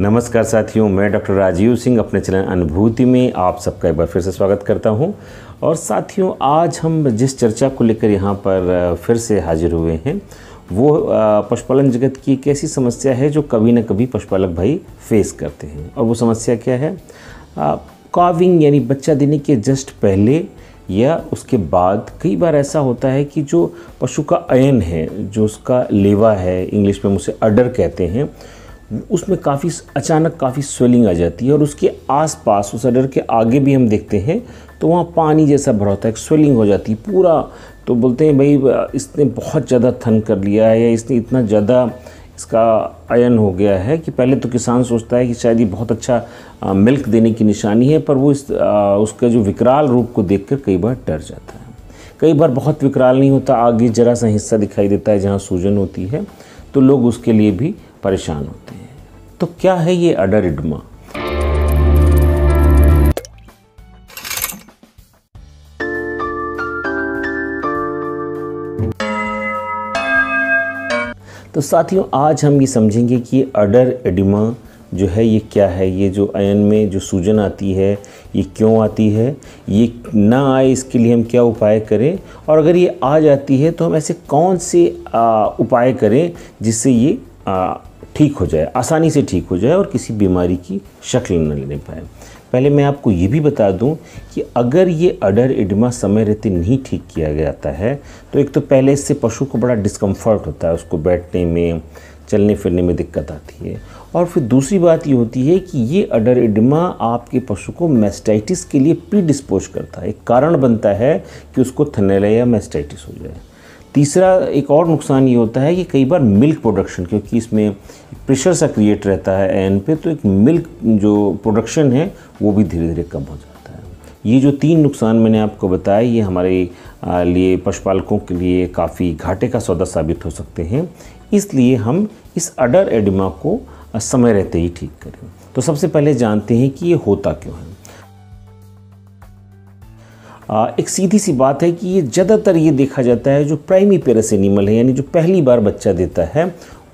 नमस्कार साथियों मैं डॉक्टर राजीव सिंह अपने चैनल अनुभूति में आप सबका एक बार फिर से स्वागत करता हूं और साथियों आज हम जिस चर्चा को लेकर यहां पर फिर से हाजिर हुए हैं वो पशुपालन जगत की एक ऐसी समस्या है जो कभी ना कभी पशुपालक भाई फेस करते हैं और वो समस्या क्या है काविंग यानी बच्चा देने के जस्ट पहले या उसके बाद कई बार ऐसा होता है कि जो पशु का अयन है जो उसका लेवा है इंग्लिश में उसे अडर कहते हैं उसमें काफ़ी अचानक काफ़ी स्वेलिंग आ जाती है और उसके आसपास उस अडर के आगे भी हम देखते हैं तो वहाँ पानी जैसा भरा होता है एक स्वेलिंग हो जाती है पूरा तो बोलते हैं भाई इसने बहुत ज़्यादा थन कर लिया है या इसने इतना ज़्यादा इसका आयन हो गया है कि पहले तो किसान सोचता है कि शायद ये बहुत अच्छा आ, मिल्क देने की निशानी है पर वो इस आ, उसका जो विकराल रूप को देख कई बार डर जाता है कई बार बहुत विकराल नहीं होता आगे ज़रा सा हिस्सा दिखाई देता है जहाँ सूजन होती है तो लोग उसके लिए भी परेशान होते हैं तो क्या है ये अडर इडमा तो साथियों आज हम ये समझेंगे कि अडर एडिमा जो है ये क्या है ये जो अयन में जो सूजन आती है ये क्यों आती है ये ना आए इसके लिए हम क्या उपाय करें और अगर ये आ जाती है तो हम ऐसे कौन से उपाय करें जिससे ये ठीक हो जाए आसानी से ठीक हो जाए और किसी बीमारी की शक्ल न लेने पाए पहले मैं आपको ये भी बता दूं कि अगर ये अडर इडमा समय रहते नहीं ठीक किया जाता है तो एक तो पहले इससे पशु को बड़ा डिस्कम्फर्ट होता है उसको बैठने में चलने फिरने में दिक्कत आती है और फिर दूसरी बात ये होती है कि ये अडर इडमा आपके पशु को मेस्टाइटिस के लिए डिस्पोज करता है एक कारण बनता है कि उसको थनेला या मेस्टाइटिस हो जाए तीसरा एक और नुकसान ये होता है कि कई बार मिल्क प्रोडक्शन क्योंकि इसमें प्रेशर सा क्रिएट रहता है एन पे तो एक मिल्क जो प्रोडक्शन है वो भी धीरे धीरे कम हो जाता है ये जो तीन नुकसान मैंने आपको बताए ये हमारे लिए पशुपालकों के लिए काफ़ी घाटे का सौदा साबित हो सकते हैं इसलिए हम इस अडर एडिमा को समय रहते ही ठीक करें तो सबसे पहले जानते हैं कि ये होता क्यों है एक सीधी सी बात है कि ये ज़्यादातर ये देखा जाता है जो प्राइमी पेरस एनिमल है यानी जो पहली बार बच्चा देता है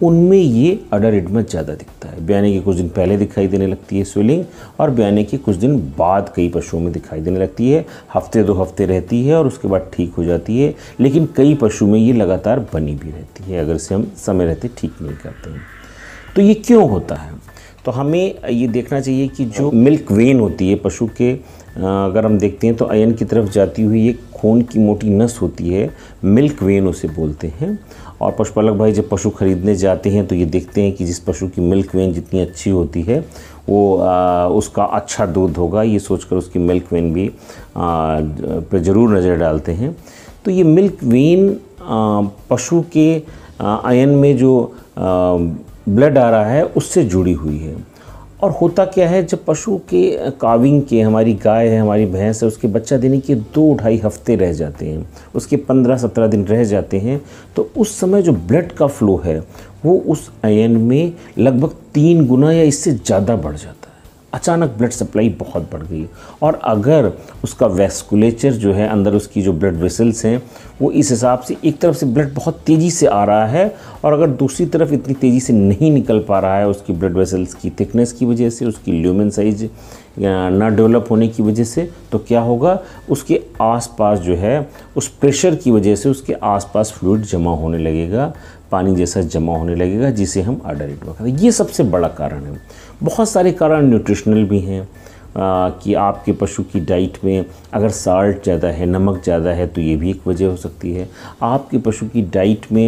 उनमें ये अडर इडमच ज़्यादा दिखता है ब्याने के कुछ दिन पहले दिखाई देने लगती है स्वेलिंग और ब्याने के कुछ दिन बाद कई पशुओं में दिखाई देने लगती है हफ्ते दो हफ्ते रहती है और उसके बाद ठीक हो जाती है लेकिन कई पशु में ये लगातार बनी भी रहती है अगर इसे हम समय रहते ठीक नहीं करते हैं तो ये क्यों होता है तो हमें ये देखना चाहिए कि जो मिल्क वेन होती है पशु के अगर हम देखते हैं तो आयन की तरफ जाती हुई एक खून की मोटी नस होती है मिल्क वेन उसे बोलते हैं और पशुपालक भाई जब पशु खरीदने जाते हैं तो ये देखते हैं कि जिस पशु की मिल्क वेन जितनी अच्छी होती है वो आ, उसका अच्छा दूध होगा ये सोचकर उसकी मिल्क वेन भी पर ज़रूर नज़र डालते हैं तो ये मिल्क वेन पशु के आयन में जो ब्लड आ रहा है उससे जुड़ी हुई है और होता क्या है जब पशु के काविंग के हमारी गाय है हमारी भैंस है उसके बच्चा देने के दो ढाई हफ्ते रह जाते हैं उसके पंद्रह सत्रह दिन रह जाते हैं तो उस समय जो ब्लड का फ्लो है वो उस आयन में लगभग तीन गुना या इससे ज़्यादा बढ़ जाता है अचानक ब्लड सप्लाई बहुत बढ़ गई और अगर उसका वेस्कुलेचर जो है अंदर उसकी जो ब्लड वेसल्स हैं वो इस हिसाब से एक तरफ से ब्लड बहुत तेज़ी से आ रहा है और अगर दूसरी तरफ इतनी तेज़ी से नहीं निकल पा रहा है उसकी ब्लड वेसल्स की थिकनेस की वजह से उसकी ल्यूमन साइज ना डेवलप होने की वजह से तो क्या होगा उसके आसपास जो है उस प्रेशर की वजह से उसके आसपास फ्लूड जमा होने लगेगा पानी जैसा जमा होने लगेगा जिसे हम अडल्ट कहते हैं ये सबसे बड़ा कारण है बहुत सारे कारण न्यूट्रिशनल भी हैं आ, कि आपके पशु की डाइट में अगर साल्ट ज़्यादा है नमक ज़्यादा है तो ये भी एक वजह हो सकती है आपके पशु की डाइट में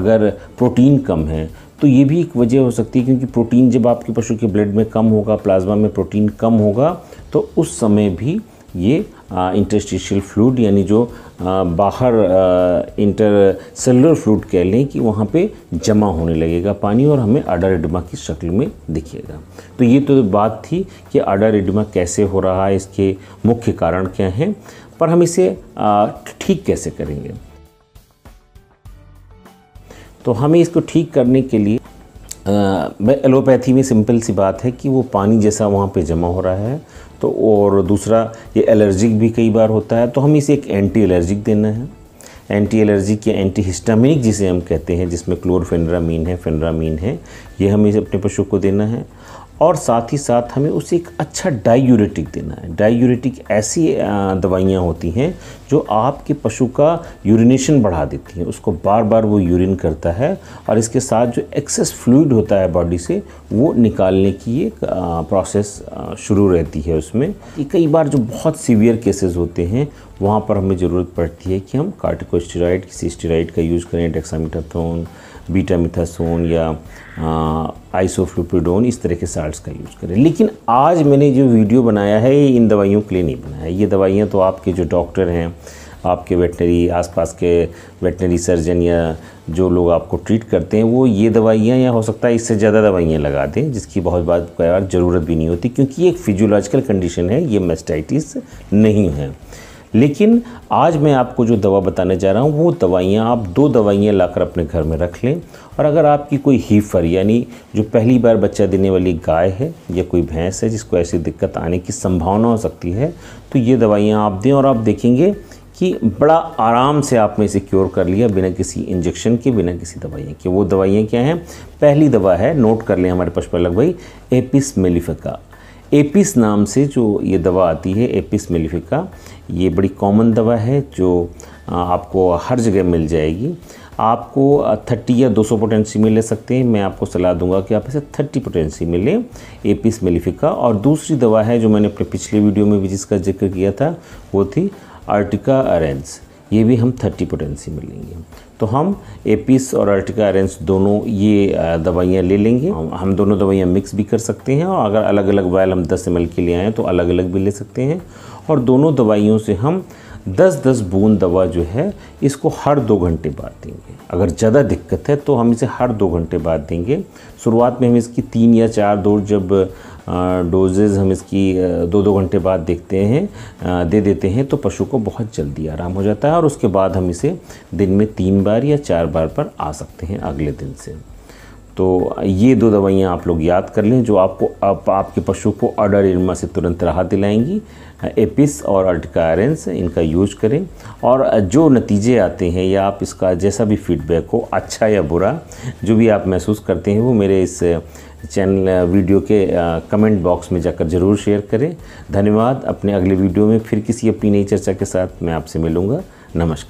अगर प्रोटीन कम है तो ये भी एक वजह हो सकती है क्योंकि प्रोटीन जब आपके पशु के ब्लड में कम होगा प्लाज्मा में प्रोटीन कम होगा तो उस समय भी ये इंटरस्टिशियल फ्लूड यानी जो आ, बाहर इंटर सेलुलर फ्लूड कह लें कि वहाँ पे जमा होने लगेगा पानी और हमें आडा रिडमा की शक्ल में दिखेगा तो ये तो बात थी कि आडा रिडमा कैसे हो रहा है इसके मुख्य कारण क्या हैं पर हम इसे ठीक कैसे करेंगे तो हमें इसको ठीक करने के लिए मैं एलोपैथी में सिंपल सी बात है कि वो पानी जैसा वहाँ पे जमा हो रहा है तो और दूसरा ये एलर्जिक भी कई बार होता है तो हम इसे एक एंटी एलर्जिक देना है एंटी एलर्जिक या एंटी हिस्टामिनिक जिसे हम कहते हैं जिसमें क्लोरफेनरामीन है फेनरामीन है ये हमें अपने पशु को देना है और साथ ही साथ हमें उसे एक अच्छा डायूरेटिक देना है डायूरेटिक ऐसी दवाइयाँ होती हैं जो आपके पशु का यूरिनेशन बढ़ा देती हैं उसको बार बार वो यूरिन करता है और इसके साथ जो एक्सेस फ्लूड होता है बॉडी से वो निकालने की एक प्रोसेस शुरू रहती है उसमें कई बार जो बहुत सीवियर केसेस होते हैं वहाँ पर हमें ज़रूरत पड़ती है कि हम कार्टिकोस्टेराइड किसी स्टेराइड का यूज़ करें डेक्सामिटाथोन बीटा मिथासोन या आइसोफ्लूपिडोन इस तरह के साल्ट्स का यूज़ करें लेकिन आज मैंने जो वीडियो बनाया है ये इन दवाइयों के लिए नहीं बनाया है ये दवाइयाँ तो आपके जो डॉक्टर हैं आपके वेटनरी आसपास के वेटनरी सर्जन या जो लोग आपको ट्रीट करते हैं वो ये दवाइयाँ या हो सकता है इससे ज़्यादा दवाइयाँ लगा दें जिसकी बहुत बात ज़रूरत भी नहीं होती क्योंकि एक फिजियोलॉजिकल कंडीशन है ये मेस्टाइटिस नहीं है लेकिन आज मैं आपको जो दवा बताने जा रहा हूँ वो दवाइयाँ आप दो दवाइयाँ लाकर अपने घर में रख लें और अगर आपकी कोई हीफर यानी जो पहली बार बच्चा देने वाली गाय है या कोई भैंस है जिसको ऐसी दिक्कत आने की संभावना हो सकती है तो ये दवाइयाँ आप दें और आप देखेंगे कि बड़ा आराम से आपने इसे क्योर कर लिया बिना किसी इंजेक्शन के बिना किसी दवाइयाँ के वो दवाइयाँ क्या हैं पहली दवा है नोट कर लें हमारे पशुपालक भाई एपिस मेलिफिका एपिस नाम से जो ये दवा आती है एपिस मेलिफिका ये बड़ी कॉमन दवा है जो आपको हर जगह मिल जाएगी आपको 30 या 200 पोटेंसी में ले सकते हैं मैं आपको सलाह दूंगा कि आप इसे 30 पोटेंसी में लें एपिस मेलिफिका और दूसरी दवा है जो मैंने अपने पिछले वीडियो में भी जिसका जिक्र किया था वो थी आर्टिका अरेंज ये भी हम थर्टी पोटेंसी में लेंगे तो हम एपिस और अर्टिका अरेंज दोनों ये दवाइयाँ ले लेंगे हम दोनों दवाइयाँ मिक्स भी कर सकते हैं और अगर अलग अलग वायल हम दस एम के लिए आएँ तो अलग अलग भी ले सकते हैं और दोनों दवाइयों से हम दस दस बूंद दवा जो है इसको हर दो घंटे बाद देंगे अगर ज़्यादा दिक्कत है तो हम इसे हर दो घंटे बाद देंगे शुरुआत में हम इसकी तीन या चार दो जब डोजेज हम इसकी दो दो घंटे बाद देखते हैं दे देते हैं तो पशु को बहुत जल्दी आराम हो जाता है और उसके बाद हम इसे दिन में तीन बार या चार बार पर आ सकते हैं अगले दिन से तो ये दो दवाइयाँ आप लोग याद कर लें जो आपको आप, आपके पशु को अडर इर्मा से तुरंत राहत दिलाएंगी एपिस और अल्टकारेंस इनका यूज करें और जो नतीजे आते हैं या आप इसका जैसा भी फीडबैक हो अच्छा या बुरा जो भी आप महसूस करते हैं वो मेरे इस चैनल वीडियो के कमेंट बॉक्स में जाकर ज़रूर शेयर करें धन्यवाद अपने अगले वीडियो में फिर किसी अपनी नई चर्चा के साथ मैं आपसे मिलूँगा नमस्कार